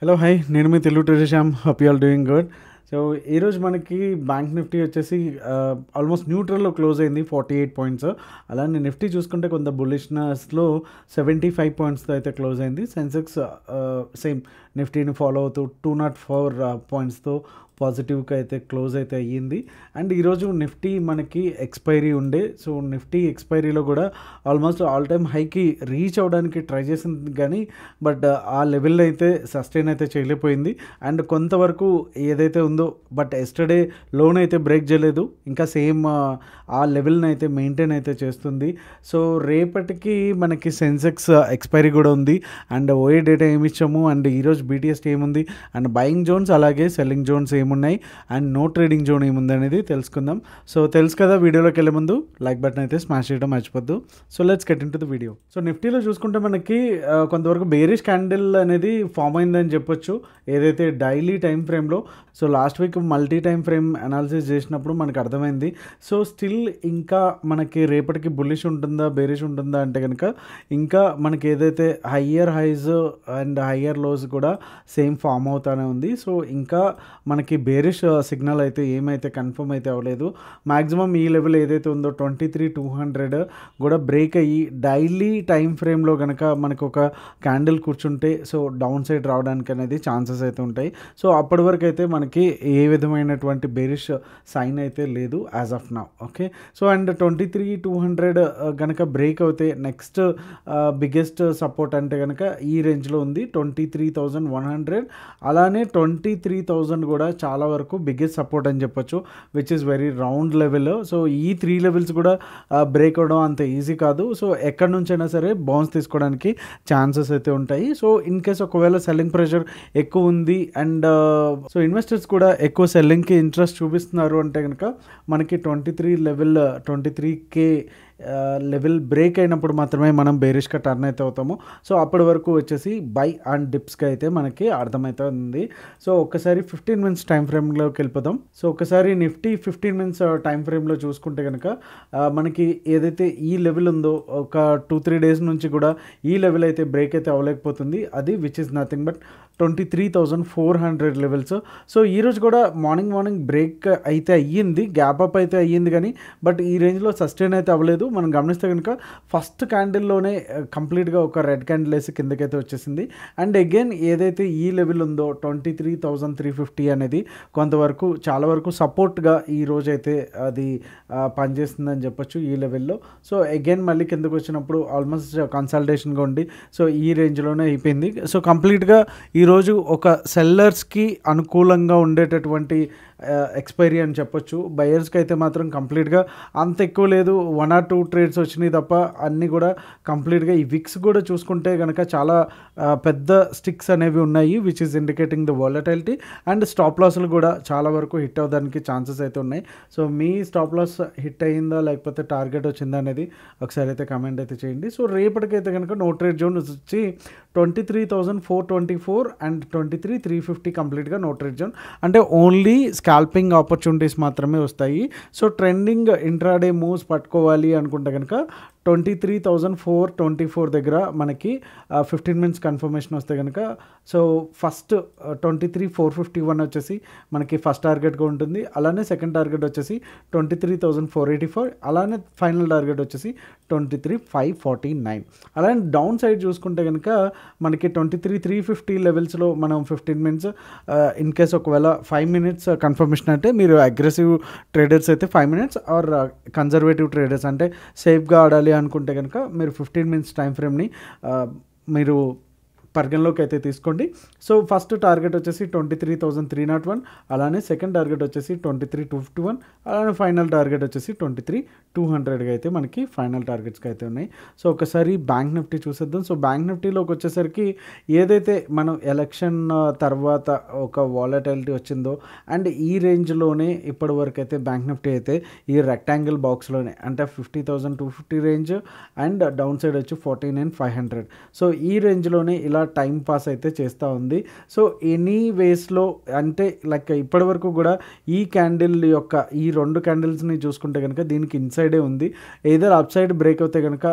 hello hi నేను మీ Telugu trader Shyam hope all doing good so ఈరోజు మనకి బ్యాంక్ నిఫ్టీ వచ్చేసి ఆల్మోస్ట్ న్యూట్రల్లో క్లోజ్ అయింది ఫార్టీ ఎయిట్ పాయింట్స్ అలానే నిఫ్టీ చూసుకుంటే కొంత బుల్లిష్నెస్లో సెవెంటీ ఫైవ్ పాయింట్స్తో అయితే క్లోజ్ అయింది సెన్సెక్స్ సేమ్ uh, నిఫ్టీని ఫాలో అవుతూ టూ నాట్ ఫోర్ పాయింట్స్తో పాజిటివ్గా అయితే క్లోజ్ అయితే అయ్యింది అండ్ ఈరోజు నిఫ్టీ మనకి ఎక్స్పైరీ ఉండే సో నిఫ్టీ ఎక్స్పైరీలో కూడా ఆల్మోస్ట్ ఆల్ టైమ్ హైకి రీచ్ అవ్వడానికి ట్రై చేసింది కానీ బట్ uh, ఆ లెవెల్ అయితే సస్టైన్ అయితే చేయలేకపోయింది అండ్ కొంతవరకు ఏదైతే ఉందో బట్ ఎస్టర్డే లోన్ అయితే బ్రేక్ చేయలేదు ఇంకా సేమ్ uh, ఆ లెవెల్ని అయితే మెయింటైన్ అయితే చేస్తుంది సో రేపటికి మనకి సెన్సెక్స్ ఎక్స్పైరీ uh, కూడా ఉంది అండ్ ఓఏ డేటా ఏమి ఇచ్చాము అండ్ ఈరోజు బీటీఎస్ ఏముంది అండ్ బయింగ్ జోన్స్ అలాగే సెల్లింగ్ జోన్స్ ఏమున్నాయి అండ్ నో ట్రేడింగ్ జోన్ ఏముంది అనేది తెలుసుకుందాం సో తెలుసు కదా వీడియోలోకి వెళ్ళే ముందు లైక్ బటన్ అయితే స్మాష్ చేయడం మర్చిపోద్దు so let's get into the video so నిఫ్టీలో చూసుకుంటే మనకి కొంతవరకు బేరిష్ క్యాండిల్ అనేది ఫామ్ అయిందని చెప్పొచ్చు ఏదైతే డైలీ టైం ఫ్రేమ్లో so last week multi time frame analysis చేసినప్పుడు మనకు అర్థమైంది సో స్టిల్ ఇంకా మనకి రేపటికి బుల్లిష్ ఉంటుందా బేరిష్ ఉంటుందా అంటే కనుక ఇంకా మనకి ఏదైతే higher highs and higher lows కూడా సేమ్ ఫామ్ అవుతానే ఉంది సో ఇంకా మనకి బేరిష్ సిగ్నల్ అయితే ఏమైతే కన్ఫర్మ్ అయితే అవ్వలేదు మ్యాక్సిమం ఈ లెవెల్ ఏదైతే ఉందో ట్వంటీ త్రీ టూ హండ్రెడ్ కూడా బ్రేక్ అయ్యి డైలీ టైం ఫ్రేమ్లో కనుక మనకు ఒక క్యాండిల్ కూర్చుంటే సో డౌన్ సైడ్ రావడానికి అనేది ఛాన్సెస్ అయితే ఉంటాయి సో అప్పటి వరకు అయితే మనకి ఏ విధమైనటువంటి బేరిష్ సైన్ అయితే లేదు as of now okay so and twenty three two hundred కనుక బ్రేక్ అవుతే నెక్స్ట్ బిగ్గెస్ట్ సపోర్ట్ అంటే కనుక ఈ రేంజ్లో ఉంది twenty three thousand thousand one hundred అలానే ట్వంటీ త్రీ థౌజండ్ కూడా చాలా వరకు బిగ్గెస్ట్ సపోర్ట్ అని చెప్పొచ్చు which is very round level so ఈ త్రీ లెవెల్స్ కూడా బ్రేక్ uh, అవ్వడం అంత ఈజీ కాదు సో ఎక్కడి నుంచైనా సరే బౌన్స్ తీసుకోవడానికి ఛాన్సెస్ అయితే ఉంటాయి సో ఇన్ కేస్ ఒకవేళ సెల్లింగ్ ప్రెషర్ ఎక్కువ ఉంది అండ్ సో ఇన్వెస్టర్స్ కూడా ఎక్కువ సెల్లింగ్కి ఇంట్రెస్ట్ చూపిస్తున్నారు అంటే కనుక మనకి twenty three level twenty three K level break అయినప్పుడు మాత్రమే మనం బేరిష్గా టర్న్ అయితే అవుతాము సో అప్పటి వరకు వచ్చేసి బై అండ్ డిప్స్గా అయితే మనకి ఉంది సో ఒకసారి ఫిఫ్టీన్ మినిట్స్ టైం ఫ్రేమ్లోకి వెళ్ళిపోదాం సో ఒకసారి నిఫ్టీ ఫిఫ్టీన్ మినిట్స్ టైం ఫ్రేమ్లో చూసుకుంటే కనుక మనకి ఏదైతే ఈ లెవెల్ ఉందో ఒక టూ త్రీ డేస్ నుంచి కూడా ఈ లెవెల్ అయితే బ్రేక్ అయితే అవ్వలేకపోతుంది అది which is nothing but twenty three thousand four hundred levels so ఈరోజు కూడా మార్నింగ్ మార్నింగ్ బ్రేక్ అయితే అయ్యింది గ్యాప్ అప్ అయితే అయ్యింది కానీ బట్ ఈ రేంజ్లో సస్టైన్ అయితే అవ్వలేదు మనం గమనిస్తే కనుక ఫస్ట్ క్యాండిల్లోనే కంప్లీట్గా ఒక రెడ్ క్యాండిల్ వేసి కిందకైతే వచ్చేసింది అండ్ అగైన్ ఏదైతే ఈ లెవెల్ ఉందో twenty three thousand three fifty అనేది కొంతవరకు చాలా వరకు సపోర్ట్గా ఈ రోజు అయితే అది uh, పనిచేస్తుందని చెప్పొచ్చు ఈ లెవెల్లో సో అగైన్ మళ్ళీ కిందకు వచ్చినప్పుడు ఆల్మోస్ట్ కన్సల్టేషన్గా ఉండి సో ఈ రేంజ్లోనే అయిపోయింది సో కంప్లీట్గా ఈ ఈరోజు ఒక సెల్లర్స్కి అనుకూలంగా ఉండేటటువంటి ఎక్స్పైరీ అని చెప్పొచ్చు బయర్స్కి అయితే మాత్రం కంప్లీట్గా అంత ఎక్కువ లేదు వన్ ఆర్ టూ ట్రేడ్స్ వచ్చినాయి తప్ప అన్నీ కూడా కంప్లీట్గా ఈ విక్స్ కూడా చూసుకుంటే కనుక చాలా పెద్ద స్టిక్స్ అనేవి ఉన్నాయి which is indicating the volatility and stop లాస్లు కూడా చాలా వరకు హిట్ అవ్వడానికి ఛాన్సెస్ అయితే ఉన్నాయి సో మీ స్టాప్ లాస్ హిట్ అయ్యిందా లేకపోతే టార్గెట్ వచ్చిందా అనేది ఒకసారి అయితే కమెంట్ అయితే చేయండి సో రేపటికైతే కనుక నో ట్రేడ్ జోన్ వచ్చి twenty three thousand four twenty four and twenty three three fifty కంప్లీట్గా నో ట్రేడ్ జోన్ అంటే ఓన్లీ స్కాల్పింగ్ ఆపర్చునిటీస్ మాత్రమే వస్తాయి సో ట్రెండింగ్ ఇంట్రాడే మూవ్స్ పట్టుకోవాలి అనుకుంటే కనుక twenty three thousand four twenty four దగ్గర మనకి ఫిఫ్టీన్ మినిట్స్ కన్ఫర్మేషన్ వస్తే కనుక so first twenty three four fifty one వచ్చేసి మనకి ఫస్ట్ టార్గెట్గా ఉంటుంది అలానే సెకండ్ టార్గెట్ వచ్చేసి twenty three thousand four eighty four అలానే ఫైనల్ టార్గెట్ వచ్చేసి twenty three five forty nine అలానే డౌన్ సైడ్ చూసుకుంటే కనుక మనకి ట్వంటీ త్రీ త్రీ ఫిఫ్టీ లెవెల్స్లో మనం ఫిఫ్టీన్ మినిట్స్ ఇన్ కేస్ ఒకవేళ ఫైవ్ మినిట్స్ కన్ఫర్మేషన్ అంటే మీరు అగ్రెసివ్ ట్రేడర్స్ అయితే five minutes or conservative traders అంటే సేఫ్గా ఆడాలి అనుకుంటే కనుక మీరు ఫిఫ్టీన్ మినిట్స్ టైం ఫ్రేమ్ని మీరు పరిగణలోకి అయితే తీసుకోండి సో ఫస్ట్ టార్గెట్ వచ్చేసి twenty three thousand three nought one అలానే సెకండ్ టార్గెట్ వచ్చేసి twenty three two fifty one అలానే ఫైనల్ టార్గెట్ వచ్చేసి ట్వంటీ త్రీ టూ హండ్రెడ్గా అయితే మనకి ఫైనల్ టార్గెట్స్కి అయితే ఉన్నాయి సో ఒకసారి బ్యాంక్ నిఫ్టీ చూసేద్దాం సో బ్యాంక్ నిఫ్టీలోకి వచ్చేసరికి ఏదైతే మనం ఎలక్షన్ తర్వాత ఒక వాలటైలిటీ వచ్చిందో అండ్ ఈ రేంజ్లోనే ఇప్పటి వరకు అయితే బ్యాంక్ నిఫ్టీ అయితే ఈ రెక్టాంగిల్ బాక్స్లోనే అంటే fifty thousand two fifty range and down side వచ్చి forty nine five hundred so ఈ రేంజ్లోనే ఇలా అలా టైం పాస్ అయితే చేస్తూ ఉంది సో ఎనీ వేస్లో అంటే లైక్ ఇప్పటి వరకు కూడా ఈ క్యాండిల్ యొక్క ఈ రెండు క్యాండిల్స్ని చూసుకుంటే కనుక దీనికి ఇన్సైడే ఉంది ఏదో అప్ సైడ్ బ్రేక్ అవుతే కనుక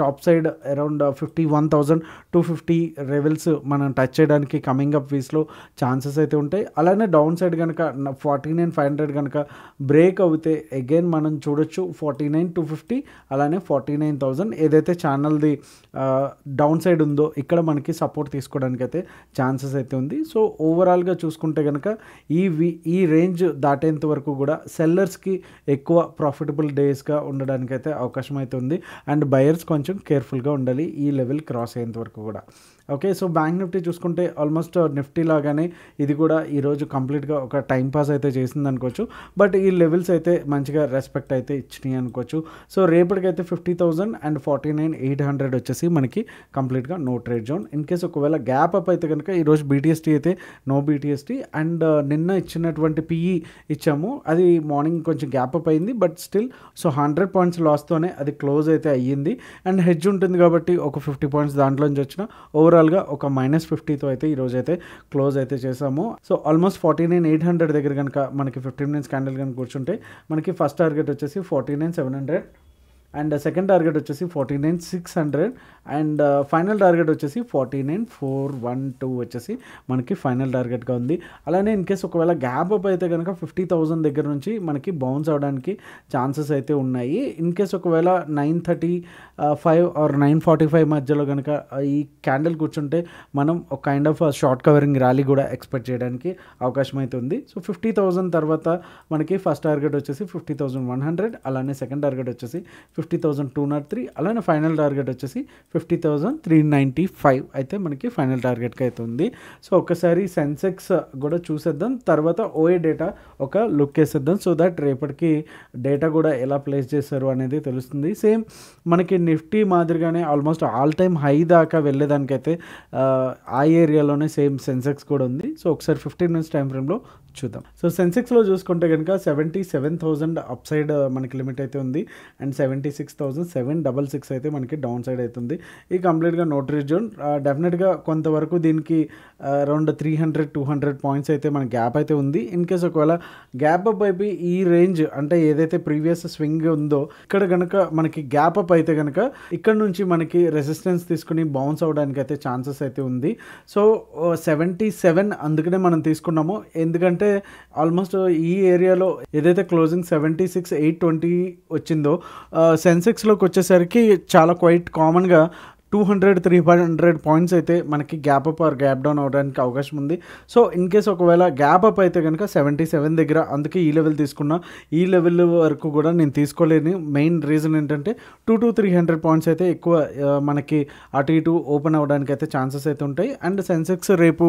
top side around fifty one thousand two fifty levels మనం టచ్ చేయడానికి కమింగ్ అప్ వీస్లో ఛాన్సెస్ అయితే ఉంటాయి అలానే డౌన్ సైడ్ కనుక ఫార్టీ నైన్ ఫైవ్ హండ్రెడ్ కనుక బ్రేక్ అవుతే అగైన్ మనం చూడొచ్చు ఫార్టీ నైన్ టూ ఫిఫ్టీ అలానే ఫార్టీ నైన్ థౌజండ్ ఏదైతే ఛానల్ది డౌన్ సైడ్ ఉందో ఇక్కడ మనకి సపోర్ట్ తీసుకోవడానికి అయితే ఛాన్సెస్ అయితే ఉంది సో ఓవరాల్గా చూసుకుంటే కనుక ఈ వి ఈ రేంజ్ దాటేంత వరకు కూడా సెల్లర్స్కి ఎక్కువ ప్రాఫిటబుల్ డేస్గా ఉండడానికి అయితే అవకాశం అయితే ఉంది అండ్ బయర్స్ కొంచెం కేర్ఫుల్గా ఉండాలి ఈ లెవెల్ క్రాస్ అయ్యేంత వరకు కూడా ఓకే సో బ్యాంక్ నిఫ్టీ చూసుకుంటే ఆల్మోస్ట్ నిఫ్టీ లాగానే ఇది కూడా ఈరోజు కంప్లీట్గా ఒక టైం పాస్ అయితే చేసింది అనుకోవచ్చు బట్ ఈ లెవెల్స్ అయితే మంచిగా రెస్పెక్ట్ అయితే ఇచ్చినాయి అనుకోవచ్చు సో రేపటికైతే fifty thousand and forty nine eight hundred వచ్చేసి మనకి కంప్లీట్గా no trade zone in case ఒకవేళ గ్యాప్ అప్ అయితే కనుక ఈరోజు బీటీఎస్టీ అయితే నో బీటీఎస్టీ అండ్ నిన్న ఇచ్చినటువంటి పిఈ ఇచ్చాము అది మార్నింగ్ కొంచెం గ్యాప్ అప్ అయింది but still so hundred points లాస్తోనే అది క్లోజ్ అయితే అయ్యింది అండ్ హెడ్జ్ ఉంటుంది కాబట్టి ఒక ఫిఫ్టీ పాయింట్స్ దాంట్లో నుంచి వచ్చిన ఓవర్ ఓవరాల్గా ఒక మైనస్ ఫిఫ్టీతో అయితే ఈరోజు అయితే క్లోజ్ అయితే చేసాము so almost forty nine eight hundred దగ్గర కనుక మనకి ఫిఫ్టీన్ మినిట్స్ క్యాండిల్ కనుక కూర్చుంటే మనకి ఫస్ట్ టార్గెట్ వచ్చేసి forty nine seven hundred and second target వచ్చేసి forty nine six hundred and final target వచ్చేసి forty nine four one two వచ్చేసి మనకి ఫైనల్ టార్గెట్గా ఉంది అలానే ఇన్ కేస్ ఒకవేళ గ్యాప్ అప్ అయితే కనుక ఫిఫ్టీ థౌజండ్ దగ్గర నుంచి మనకి బౌన్స్ అవ్వడానికి ఛాన్సెస్ అయితే ఉన్నాయి ఇన్ కేస్ ఒకవేళ nine thirty five or nine forty five మధ్యలో కనుక ఈ క్యాండిల్ కూర్చుంటే మనం ఒక kind of short covering rally కూడా ఎక్స్పెక్ట్ చేయడానికి అవకాశం అయితే ఉంది సో ఫిఫ్టీ థౌజండ్ తర్వాత మనకి ఫస్ట్ టార్గెట్ వచ్చేసి ఫిఫ్టీ థౌజండ్ వన్ హండ్రెడ్ అలానే సెకండ్ టార్గెట్ వచ్చేసి fifty thousand two nought three అలానే ఫైనల్ టార్గెట్ వచ్చేసి fifty thousand three ninety five అయితే మనకి ఫైనల్ టార్గెట్కి అయితే ఉంది సో ఒకసారి సెన్సెక్స్ కూడా చూసేద్దాం తర్వాత ఓఏ డేటా ఒక లుక్ వేసేద్దాం సో దట్ రేపటికి డేటా కూడా ఎలా ప్లేస్ చేశారు అనేది తెలుస్తుంది సేమ్ మనకి నిఫ్టీ మాదిరిగానే ఆల్మోస్ట్ ఆల్ టైమ్ హై దాకా వెళ్ళేదానికైతే ఆ ఏరియాలోనే సేమ్ సెన్సెక్స్ కూడా ఉంది సో ఒకసారి ఫిఫ్టీన్ మినిట్స్ టైం ఫ్రేమ్లో చూద్దాం సో సెన్సెక్స్లో చూసుకుంటే కనుక seventy seven thousand up side మనకి లిమిట్ అయితే ఉంది and seventy six thousand seven double six అయితే మనకి డౌన్ సైడ్ అవుతుంది ఈ కంప్లీట్గా నోటరీ జోన్ డెఫినెట్గా కొంతవరకు దీనికి around three hundred two hundred points అయితే మన గ్యాప్ అయితే ఉంది ఇన్ కేస్ ఒకవేళ గ్యాప్ అప్ అయిపోయి ఈ రేంజ్ అంటే ఏదైతే ప్రీవియస్ స్వింగ్ ఉందో ఇక్కడ కనుక మనకి గ్యాప్ అప్ అయితే కనుక ఇక్కడ నుంచి మనకి రెసిస్టెన్స్ తీసుకుని బౌన్స్ అవ్వడానికి అయితే ఛాన్సెస్ అయితే ఉంది సో సెవెంటీ సెవెన్ అందుకనే మనం తీసుకున్నాము ఎందుకంటే ఆల్మోస్ట్ ఈ ఏరియాలో ఏదైతే closing seventy six eight twenty వచ్చిందో సెన్సెక్స్లోకి వచ్చేసరికి చాలా క్వైట్ కామన్గా two hundred three hundred points అయితే మనకి gap up or gap down అవడానికి అవకాశం ఉంది సో ఇన్ కేస్ ఒకవేళ గ్యాప్ అప్ అయితే కనుక సెవెంటీ సెవెన్ దగ్గర అందుకే ఈ లెవెల్ తీసుకున్నా ఈ లెవెల్ వరకు కూడా నేను తీసుకోలేని మెయిన్ రీజన్ ఏంటంటే two to three hundred points అయితే ఎక్కువ మనకి అటు ఇటు ఓపెన్ అవడానికి అయితే ఛాన్సెస్ అయితే ఉంటాయి అండ్ సెన్సెక్స్ రేపు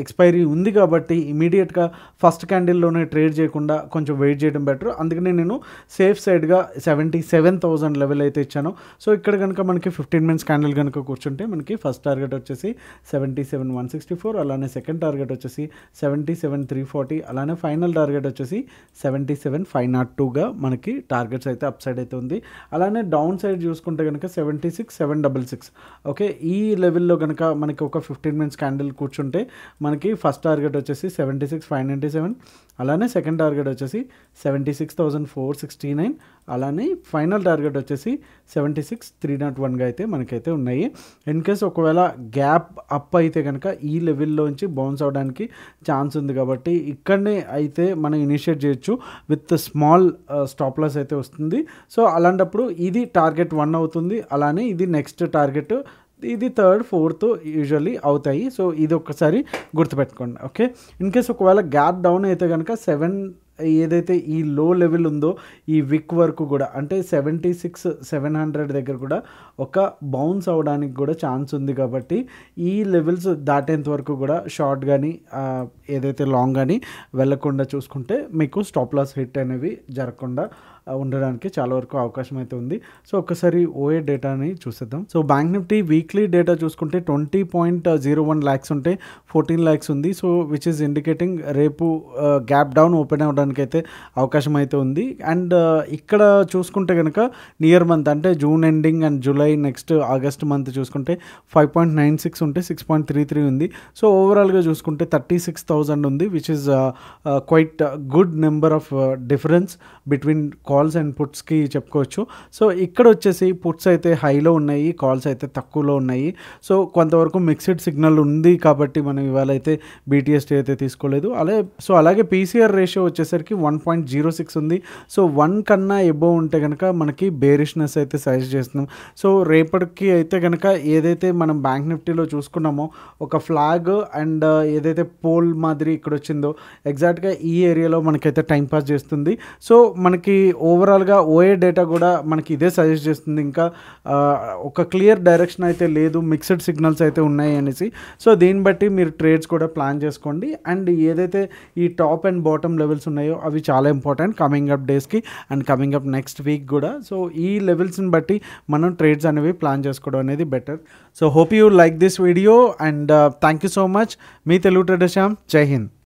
ఎక్స్పైరీ ఉంది కాబట్టి ఇమీడియట్గా ఫస్ట్ క్యాండిల్లోనే ట్రేడ్ చేయకుండా కొంచెం వెయిట్ చేయడం బెటర్ అందుకనే నేను సేఫ్ సైడ్గా సెవెంటీ సెవెన్ థౌజండ్ లెవెల్ అయితే ఇచ్చాను సో ఇక్కడ కనుక మనకి ఫిఫ్టీన్ మినిట్స్ క్యాండిల్ కనుక కూర్చుంటే మనకి ఫస్ట్ టార్గెట్ వచ్చేసి seventy seven one sixty four అలానే సెకండ్ టార్గెట్ వచ్చేసి సెవెంటీ సెవెన్ త్రీ ఫార్టీ అలానే ఫైనల్ టార్గెట్ వచ్చేసి సెవెంటీ సెవెన్ ఫైవ్ నాట్ టూగా మనకి టార్గెట్స్ అయితే అప్ సైడ్ అయితే ఉంది అలానే డౌన్ సైడ్ చూసుకుంటే కనుక seventy six seven double six okay ఈ లెవెల్లో కనుక మనకి ఒక ఫిఫ్టీన్ మినిట్స్ క్యాండిల్ కూర్చుంటే మనకి ఫస్ట్ టార్గెట్ వచ్చేసి seventy six five ninety seven అలానే సెకండ్ టార్గెట్ వచ్చేసి seventy six thousand four sixty nine అలానే ఫైనల్ టార్గెట్ వచ్చేసి సెవెంటీ సిక్స్ త్రీ నాట్ వన్గా అయితే మనకైతే ఉన్నాయి ఇన్ కేస్ ఒకవేళ గ్యాప్ అప్ అయితే కనుక ఈ లెవెల్లోంచి బౌన్స్ అవ్వడానికి ఛాన్స్ ఉంది కాబట్టి ఇక్కడనే అయితే మనం ఇనిషియేట్ చేయొచ్చు విత్ స్మాల్ స్టాప్ లాస్ అయితే వస్తుంది సో అలాంటప్పుడు ఇది టార్గెట్ వన్ అవుతుంది అలానే ఇది నెక్స్ట్ టార్గెట్ ఇది థర్డ్ ఫోర్త్ యూజువల్లీ అవుతాయి సో ఇది ఒక్కసారి గుర్తుపెట్టుకోండి ఓకే ఇన్ కేస్ ఒకవేళ గ్యాప్ డౌన్ అయితే కనుక సెవెన్ ఏదైతే ఈ లో లెవెల్ ఉందో ఈ విక్ వరకు కూడా అంటే సెవెంటీ సిక్స్ సెవెన్ హండ్రెడ్ దగ్గర కూడా ఒక బౌన్స్ అవడానికి కూడా ఛాన్స్ ఉంది కాబట్టి ఈ లెవెల్స్ దాటేంత వరకు కూడా షార్ట్ కానీ ఏదైతే లాంగ్ కానీ వెళ్ళకుండా చూసుకుంటే మీకు స్టాప్ లాస్ హిట్ అనేవి జరగకుండా ఉండడానికి చాలా వరకు అవకాశం అయితే ఉంది సో ఒకసారి ఓఏ డేటాని చూసేద్దాం so bank Nifty weekly data చూసుకుంటే twenty point zero one lakhs ఉంటే ఫోర్టీన్ ల్యాక్స్ ఉంది సో విచ్ ఈస్ ఇండికేటింగ్ రేపు గ్యాప్ డౌన్ ఓపెన్ అవ్వడానికి అయితే అవకాశం అయితే ఉంది అండ్ ఇక్కడ చూసుకుంటే కనుక నియర్ మంత్ అంటే June ending and July next August month చూసుకుంటే ఫైవ్ పాయింట్ నైన్ సిక్స్ ఉంటే సిక్స్ పాయింట్ త్రీ త్రీ ఉంది సో ఓవరాల్గా చూసుకుంటే థర్టీ సిక్స్ థౌజండ్ ఉంది which is quite good number of difference between call calls and పుట్స్కి చెప్పుకోవచ్చు సో ఇక్కడ వచ్చేసి పుట్స్ అయితే హైలో ఉన్నాయి కాల్స్ అయితే తక్కువలో ఉన్నాయి సో కొంతవరకు మిక్సిడ్ సిగ్నల్ ఉంది కాబట్టి మనం ఇవాళ అయితే బీటీఎస్టీ అయితే తీసుకోలేదు అలాగే సో అలాగే పీసీఆర్ రేషియో వచ్చేసరికి వన్ పాయింట్ జీరో సిక్స్ ఉంది సో వన్ కన్నా ఎబో ఉంటే కనుక మనకి బేరిష్నెస్ అయితే సజెస్ట్ చేస్తున్నాం సో రేపటికి అయితే కనుక ఏదైతే మనం బ్యాంక్ నిఫ్టీలో చూసుకున్నామో ఒక ఫ్లాగ్ అండ్ ఏదైతే పోల్ మాదిరి ఇక్కడ వచ్చిందో ఎగ్జాక్ట్గా ఈ ఏరియాలో మనకైతే టైం పాస్ చేస్తుంది సో మనకి ఓవరాల్గా ఓఏ డేటా కూడా మనకి ఇదే సజెస్ట్ చేస్తుంది ఇంకా ఒక క్లియర్ డైరెక్షన్ అయితే లేదు మిక్స్డ్ సిగ్నల్స్ అయితే ఉన్నాయి అనేసి సో దీన్ని బట్టి మీరు ట్రేడ్స్ కూడా ప్లాన్ చేసుకోండి అండ్ ఏదైతే ఈ టాప్ అండ్ బాటమ్ లెవెల్స్ ఉన్నాయో అవి చాలా ఇంపార్టెంట్ కమింగ్ అప్ డేస్కి and coming up next week కూడా సో ఈ లెవెల్స్ని బట్టి మనం ట్రేడ్స్ అనేవి ప్లాన్ చేసుకోవడం అనేది better so hope you like this video and thank you so much మీ తెలుగు ట్రెడర్ శ్యామ్ జై హింద్